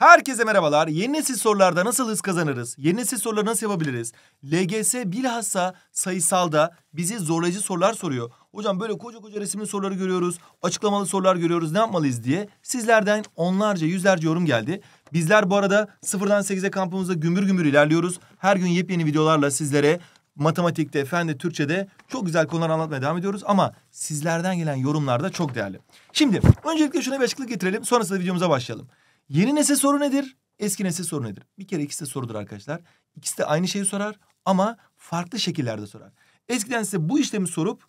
Herkese merhabalar. Yeni nesil sorularda nasıl hız kazanırız? Yeni nesil soruları nasıl yapabiliriz? LGS bilhassa sayısalda bizi zorlayıcı sorular soruyor. Hocam böyle koca koca resimli soruları görüyoruz. Açıklamalı sorular görüyoruz. Ne yapmalıyız diye sizlerden onlarca yüzlerce yorum geldi. Bizler bu arada sıfırdan sekize kampımızda gümbür gümbür ilerliyoruz. Her gün yepyeni videolarla sizlere matematikte, fende, Türkçe'de çok güzel konular anlatmaya devam ediyoruz. Ama sizlerden gelen yorumlar da çok değerli. Şimdi öncelikle şuna bir açıklık getirelim. Sonrasında videomuza başlayalım. Yeni nesil soru nedir? Eski nesil soru nedir? Bir kere ikisi de sorudur arkadaşlar. İkisi de aynı şeyi sorar ama farklı şekillerde sorar. Eskiden size bu işlemi sorup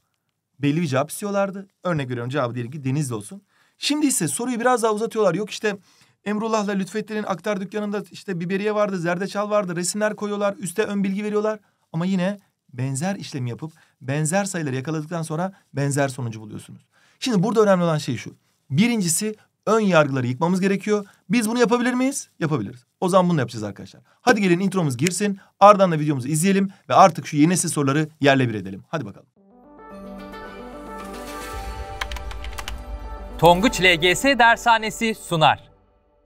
belli bir cevap istiyorlardı. Örnek veriyorum cevabı diyelim ki Denizli olsun. Şimdi ise soruyu biraz daha uzatıyorlar. Yok işte Emrullah'la Lütfettin'in aktar dükkanında işte biberiye vardı, zerdeçal vardı, resimler koyuyorlar, üste ön bilgi veriyorlar. Ama yine benzer işlemi yapıp benzer sayıları yakaladıktan sonra benzer sonucu buluyorsunuz. Şimdi burada önemli olan şey şu. Birincisi ön yargıları yıkmamız gerekiyor. Biz bunu yapabilir miyiz? Yapabiliriz. O zaman bunu yapacağız arkadaşlar. Hadi gelin intromuz girsin. Ardından da videomuzu izleyelim ve artık şu yeni nesil soruları yerle bir edelim. Hadi bakalım. Tonguç LGS Dershanesi sunar.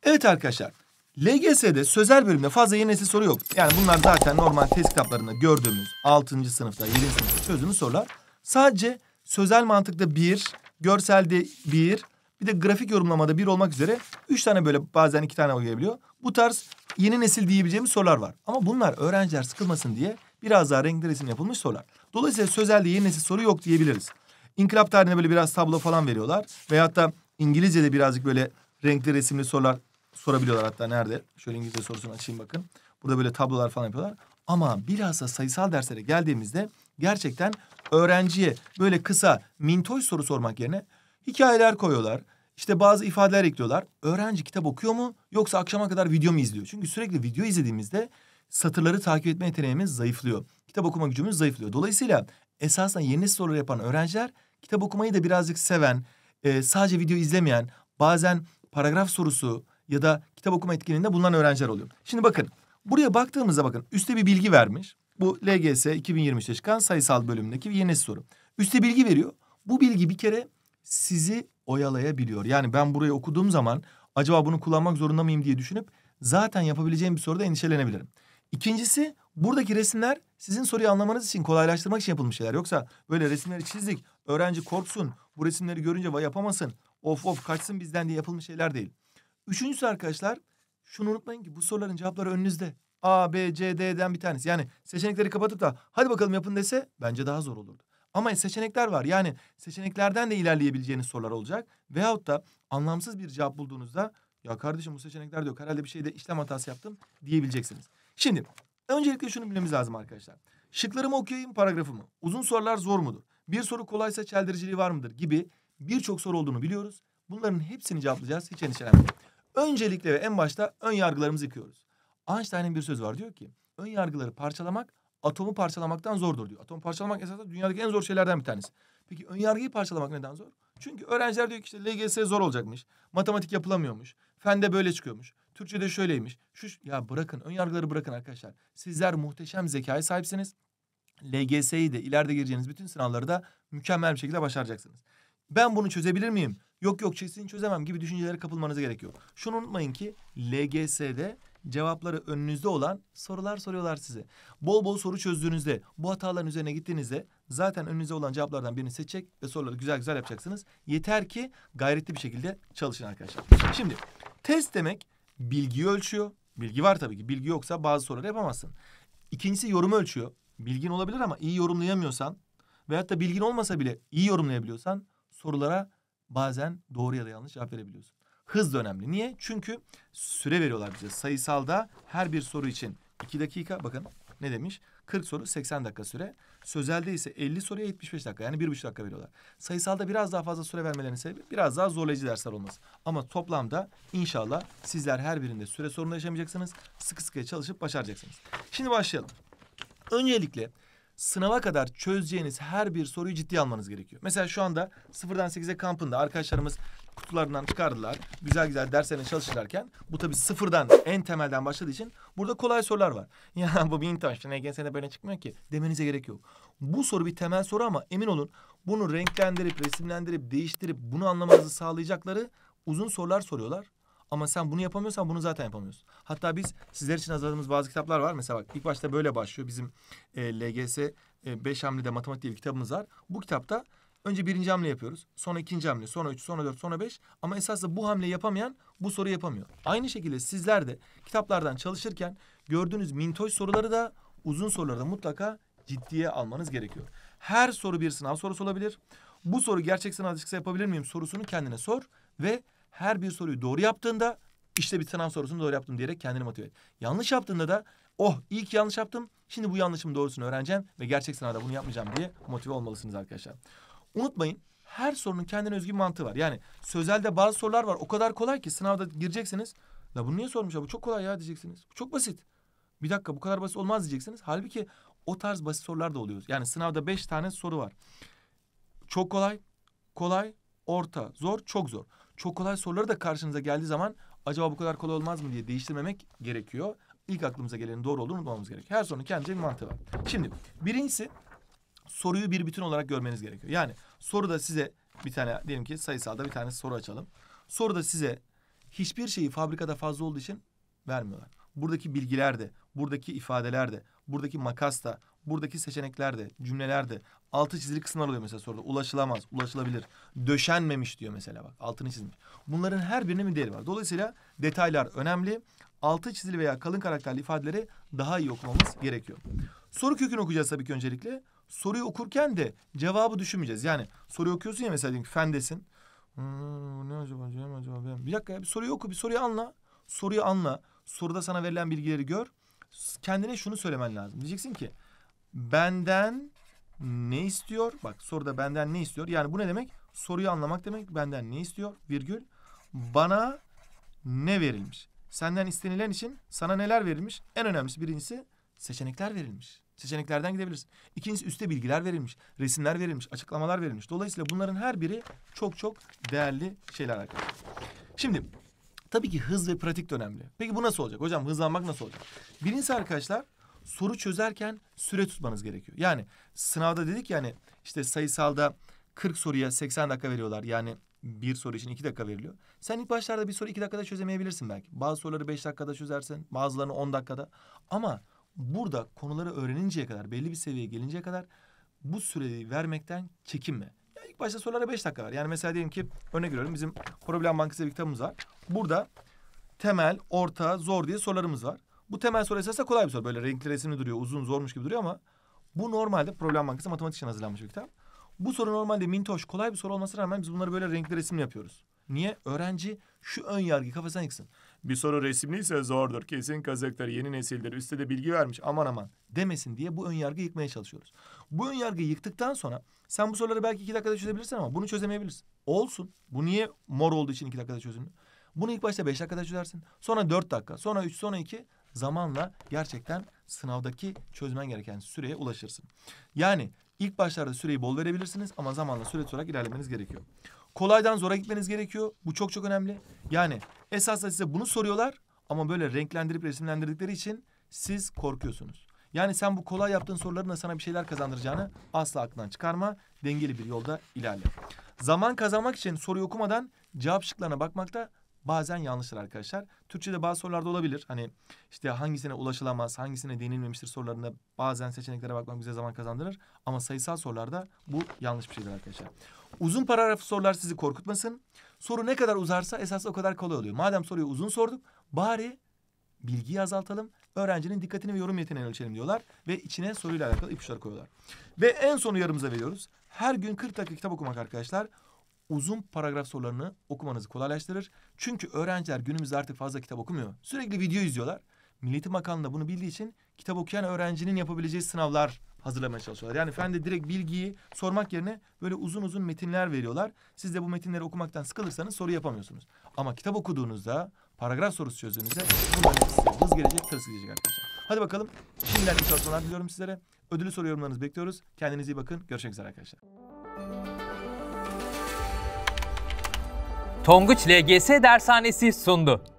Evet arkadaşlar. LGS'de sözel bölümde fazla yeni nesil soru yok. Yani bunlar zaten normal test kitaplarında gördüğümüz 6. sınıfta, 7. sınıfta çözümlü sorular. Sadece sözel mantıkta bir, görselde bir, bir de grafik yorumlamada bir olmak üzere üç tane böyle bazen iki tane gelebiliyor. Bu tarz yeni nesil diyebileceğimiz sorular var. Ama bunlar öğrenciler sıkılmasın diye biraz daha renkli resim yapılmış sorular. Dolayısıyla sözelde yeni nesil soru yok diyebiliriz. İnkılap tarihine böyle biraz tablo falan veriyorlar. Veyahut da İngilizce'de birazcık böyle renkli resimli sorular sorabiliyorlar hatta nerede? Şöyle İngilizce sorusunu açayım bakın. Burada böyle tablolar falan yapıyorlar. Ama biraz da sayısal derslere geldiğimizde gerçekten öğrenciye böyle kısa mintoy soru sormak yerine hikayeler koyuyorlar. İşte bazı ifadeler ekliyorlar. Öğrenci kitap okuyor mu yoksa akşama kadar video mu izliyor? Çünkü sürekli video izlediğimizde satırları takip etme yeteneğimiz zayıflıyor. Kitap okuma gücümüz zayıflıyor. Dolayısıyla esasında yeni sorular yapan öğrenciler kitap okumayı da birazcık seven, e, sadece video izlemeyen, bazen paragraf sorusu ya da kitap okuma etkinliğinde bulunan öğrenciler oluyor. Şimdi bakın buraya baktığımızda bakın üstte bir bilgi vermiş. Bu LGS 2023'te çıkan sayısal bölümündeki yeni soru. Üstte bilgi veriyor. Bu bilgi bir kere sizi oyalayabiliyor. Yani ben burayı okuduğum zaman acaba bunu kullanmak zorunda mıyım diye düşünüp zaten yapabileceğim bir soruda endişelenebilirim. İkincisi buradaki resimler sizin soruyu anlamanız için kolaylaştırmak için yapılmış şeyler. Yoksa böyle resimleri çizdik öğrenci korksun bu resimleri görünce va yapamasın of of kaçsın bizden diye yapılmış şeyler değil. Üçüncüsü arkadaşlar şunu unutmayın ki bu soruların cevapları önünüzde. A, B, C, D'den bir tanesi. Yani seçenekleri kapatıp da hadi bakalım yapın dese bence daha zor olurdu. Ama seçenekler var. Yani seçeneklerden de ilerleyebileceğiniz sorular olacak. Veyahut da anlamsız bir cevap bulduğunuzda ya kardeşim bu seçenekler de yok. Herhalde bir şeyde işlem hatası yaptım diyebileceksiniz. Şimdi öncelikle şunu bilmemiz lazım arkadaşlar. şıklarımı okuyayım paragrafımı Uzun sorular zor mudur? Bir soru kolaysa çeldiriciliği var mıdır gibi birçok soru olduğunu biliyoruz. Bunların hepsini cevaplayacağız hiç endişelenmeyin. Öncelikle ve en başta ön yargılarımızı yıkıyoruz. Einstein'ın bir söz var diyor ki ön yargıları parçalamak atomu parçalamaktan zordur diyor. Atomu parçalamak esasında dünyadaki en zor şeylerden bir tanesi. Peki ön yargıyı parçalamak neden zor? Çünkü öğrenciler diyor ki işte LGS zor olacakmış. Matematik yapılamıyormuş. Fende böyle çıkıyormuş. Türkçe'de şöyleymiş. Şu ya bırakın ön yargıları bırakın arkadaşlar. Sizler muhteşem zekaya sahipsiniz. LGS'yi de ileride gireceğiniz bütün sınavları da mükemmel bir şekilde başaracaksınız. Ben bunu çözebilir miyim? Yok yok kesin çözemem gibi düşüncelere kapılmanıza gerek yok. Şunu unutmayın ki LGS'de cevapları önünüzde olan sorular soruyorlar size. Bol bol soru çözdüğünüzde, bu hataların üzerine gittiğinizde zaten önünüzde olan cevaplardan birini seçecek ve soruları güzel güzel yapacaksınız. Yeter ki gayretli bir şekilde çalışın arkadaşlar. Şimdi test demek bilgiyi ölçüyor. Bilgi var tabii ki. Bilgi yoksa bazı soruları yapamazsın. İkincisi yorumu ölçüyor. Bilgin olabilir ama iyi yorumlayamıyorsan veyahut da bilgin olmasa bile iyi yorumlayabiliyorsan sorulara bazen doğru ya da yanlış cevap verebiliyorsun. Hız da önemli. Niye? Çünkü süre veriyorlar bize. Sayısalda her bir soru için 2 dakika. Bakın ne demiş? 40 soru 80 dakika süre. Sözelde ise 50 soruya 75 dakika. Yani 1,5 dakika veriyorlar. Sayısalda biraz daha fazla süre vermelerinin sebebi biraz daha zorlayıcı dersler olması. Ama toplamda inşallah sizler her birinde süre sorunu yaşamayacaksınız. Sıkı sıkıya çalışıp başaracaksınız. Şimdi başlayalım. Öncelikle sınava kadar çözeceğiniz her bir soruyu ciddiye almanız gerekiyor. Mesela şu anda sıfırdan sekize kampında arkadaşlarımız kutularından çıkardılar. Güzel güzel derslerine çalışırlarken bu tabii sıfırdan en temelden başladığı için burada kolay sorular var. Ya bu bir intihar işte NGS'de böyle çıkmıyor ki demenize gerek yok. Bu soru bir temel soru ama emin olun bunu renklendirip resimlendirip değiştirip bunu anlamanızı sağlayacakları uzun sorular soruyorlar. Ama sen bunu yapamıyorsan bunu zaten yapamıyorsun. Hatta biz sizler için hazırladığımız bazı kitaplar var. Mesela bak ilk başta böyle başlıyor. Bizim e, LGS 5 e, hamlede matematik diye bir kitabımız var. Bu kitapta önce birinci hamle yapıyoruz. Sonra ikinci hamle, sonra üç, sonra dört, sonra beş. Ama esasında bu hamle yapamayan bu soru yapamıyor. Aynı şekilde sizler de kitaplardan çalışırken gördüğünüz mintoş soruları da uzun soruları da mutlaka ciddiye almanız gerekiyor. Her soru bir sınav sorusu olabilir. Bu soru gerçek sınav dışı yapabilir miyim sorusunu kendine sor ve her bir soruyu doğru yaptığında işte bir sınav sorusunu doğru yaptım diyerek kendini motive et. Yanlış yaptığında da oh ilk yanlış yaptım şimdi bu yanlışımın doğrusunu öğreneceğim ve gerçek sınavda bunu yapmayacağım diye motive olmalısınız arkadaşlar. Unutmayın her sorunun kendine özgü bir mantığı var. Yani sözelde bazı sorular var o kadar kolay ki sınavda gireceksiniz. La bunu niye sormuşlar bu çok kolay ya diyeceksiniz. Bu çok basit. Bir dakika bu kadar basit olmaz diyeceksiniz. Halbuki o tarz basit sorular da oluyor. Yani sınavda beş tane soru var. Çok kolay, kolay, orta, zor, çok zor çok kolay soruları da karşınıza geldiği zaman acaba bu kadar kolay olmaz mı diye değiştirmemek gerekiyor. İlk aklımıza gelenin doğru olduğunu unutmamamız gerekiyor. Her sorunun kendince bir mantığı var. Şimdi birincisi soruyu bir bütün olarak görmeniz gerekiyor. Yani soruda size bir tane diyelim ki sayısalda bir tane soru açalım. Soruda size hiçbir şeyi fabrikada fazla olduğu için vermiyorlar. Buradaki bilgiler de, buradaki ifadeler de, buradaki makas da, buradaki seçenekler de, cümleler de, altı çizili kısımlar oluyor mesela soruda. Ulaşılamaz, ulaşılabilir, döşenmemiş diyor mesela bak. Altını çizmiş. Bunların her birinin bir değeri var. Dolayısıyla detaylar önemli. Altı çizili veya kalın karakterli ifadeleri daha iyi okumamız gerekiyor. Soru kökünü okuyacağız tabii ki öncelikle. Soruyu okurken de cevabı düşünmeyeceğiz. Yani soruyu okuyorsun ya mesela diyelim ki fendesin. Hmm, ne acaba, ne acaba ben? Bir dakika ya bir soruyu oku, bir soruyu anla. Soruyu anla. Soruda sana verilen bilgileri gör. Kendine şunu söylemen lazım. Diyeceksin ki benden ne istiyor? Bak soruda benden ne istiyor? Yani bu ne demek? Soruyu anlamak demek. Benden ne istiyor? Virgül. Bana ne verilmiş? Senden istenilen için sana neler verilmiş? En önemlisi birincisi seçenekler verilmiş. Seçeneklerden gidebilirsin. İkincisi üstte bilgiler verilmiş, resimler verilmiş, açıklamalar verilmiş. Dolayısıyla bunların her biri çok çok değerli şeyler arkadaşlar. Şimdi tabii ki hız ve pratik de önemli. Peki bu nasıl olacak? Hocam hızlanmak nasıl olacak? Birincisi arkadaşlar soru çözerken süre tutmanız gerekiyor. Yani sınavda dedik yani işte sayısalda 40 soruya 80 dakika veriyorlar. Yani bir soru için iki dakika veriliyor. Sen ilk başlarda bir soru iki dakikada çözemeyebilirsin belki. Bazı soruları beş dakikada çözersin. Bazılarını on dakikada. Ama burada konuları öğreninceye kadar belli bir seviyeye gelinceye kadar bu süreyi vermekten çekinme. Yani ilk başta sorulara beş dakika var. Yani mesela diyelim ki örnek veriyorum bizim problem bankası bir kitabımız var. Burada temel, orta, zor diye sorularımız var. Bu temel soru esasında kolay bir soru. Böyle renkli resimli duruyor. Uzun zormuş gibi duruyor ama bu normalde Problem Bankası matematik için hazırlanmış bir kitap. Bu soru normalde mintoş kolay bir soru olmasına rağmen biz bunları böyle renkli resimli yapıyoruz. Niye? Öğrenci şu ön yargı kafasına yıksın. Bir soru resimliyse zordur. Kesin kazakları yeni nesildir. Üste de bilgi vermiş. Aman aman demesin diye bu ön yargı yıkmaya çalışıyoruz. Bu ön yargı yıktıktan sonra sen bu soruları belki iki dakikada çözebilirsin ama bunu çözemeyebilirsin. Olsun. Bu niye mor olduğu için iki dakikada çözün. Bunu ilk başta beş dakikada çözersin. Sonra dört dakika. Sonra üç, sonra iki zamanla gerçekten sınavdaki çözmen gereken süreye ulaşırsın. Yani ilk başlarda süreyi bol verebilirsiniz ama zamanla süreç olarak ilerlemeniz gerekiyor. Kolaydan zora gitmeniz gerekiyor. Bu çok çok önemli. Yani esasla size bunu soruyorlar ama böyle renklendirip resimlendirdikleri için siz korkuyorsunuz. Yani sen bu kolay yaptığın soruların da sana bir şeyler kazandıracağını asla aklından çıkarma. Dengeli bir yolda ilerle. Zaman kazanmak için soruyu okumadan cevap şıklarına bakmakta bazen yanlışlar arkadaşlar. Türkçe'de bazı sorularda olabilir. Hani işte hangisine ulaşılamaz, hangisine denilmemiştir sorularında bazen seçeneklere bakmak bize zaman kazandırır. Ama sayısal sorularda bu yanlış bir şeydir arkadaşlar. Uzun paragraf sorular sizi korkutmasın. Soru ne kadar uzarsa esas o kadar kolay oluyor. Madem soruyu uzun sorduk bari bilgiyi azaltalım. Öğrencinin dikkatini ve yorum yeteneğini ölçelim diyorlar. Ve içine soruyla alakalı ipuçları koyuyorlar. Ve en son uyarımıza veriyoruz. Her gün 40 dakika kitap okumak arkadaşlar uzun paragraf sorularını okumanızı kolaylaştırır. Çünkü öğrenciler günümüzde artık fazla kitap okumuyor. Sürekli video izliyorlar. Milleti Bakanlığı bunu bildiği için kitap okuyan öğrencinin yapabileceği sınavlar hazırlamaya çalışıyorlar. Yani fen de direkt bilgiyi sormak yerine böyle uzun uzun metinler veriyorlar. Siz de bu metinleri okumaktan sıkılırsanız soru yapamıyorsunuz. Ama kitap okuduğunuzda paragraf sorusu çözdüğünüzde bunların size hız gelecek, tırs gelecek arkadaşlar. Hadi bakalım. Şimdiden iyi çalışmalar diliyorum sizlere. Ödülü soru yorumlarınızı bekliyoruz. Kendinize iyi bakın. Görüşmek üzere arkadaşlar. Tonguç LGS dershanesi sundu.